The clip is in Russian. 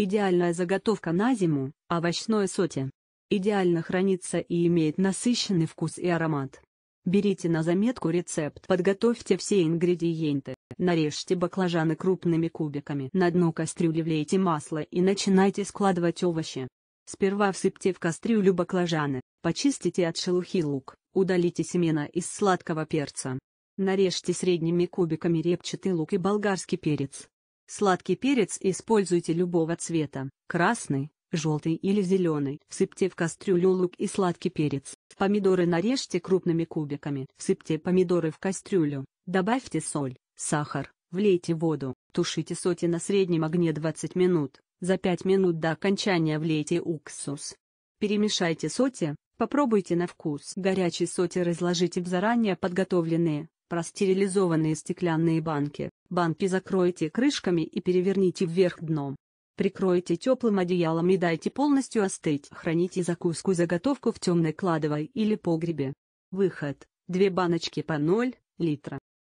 Идеальная заготовка на зиму, овощное соте. Идеально хранится и имеет насыщенный вкус и аромат. Берите на заметку рецепт. Подготовьте все ингредиенты. Нарежьте баклажаны крупными кубиками. На дно кастрюли влейте масло и начинайте складывать овощи. Сперва всыпьте в кастрюлю баклажаны, почистите от шелухи лук, удалите семена из сладкого перца. Нарежьте средними кубиками репчатый лук и болгарский перец. Сладкий перец используйте любого цвета, красный, желтый или зеленый. Всыпьте в кастрюлю лук и сладкий перец. Помидоры нарежьте крупными кубиками. Всыпьте помидоры в кастрюлю, добавьте соль, сахар, влейте воду, тушите соти на среднем огне 20 минут. За 5 минут до окончания влейте уксус. Перемешайте соти, Попробуйте на вкус. Горячий соти разложите в заранее подготовленные, простерилизованные стеклянные банки. Банки закройте крышками и переверните вверх дном. Прикройте теплым одеялом и дайте полностью остыть. Храните закуску заготовку в темной кладовой или погребе. Выход. Две баночки по 0 литра.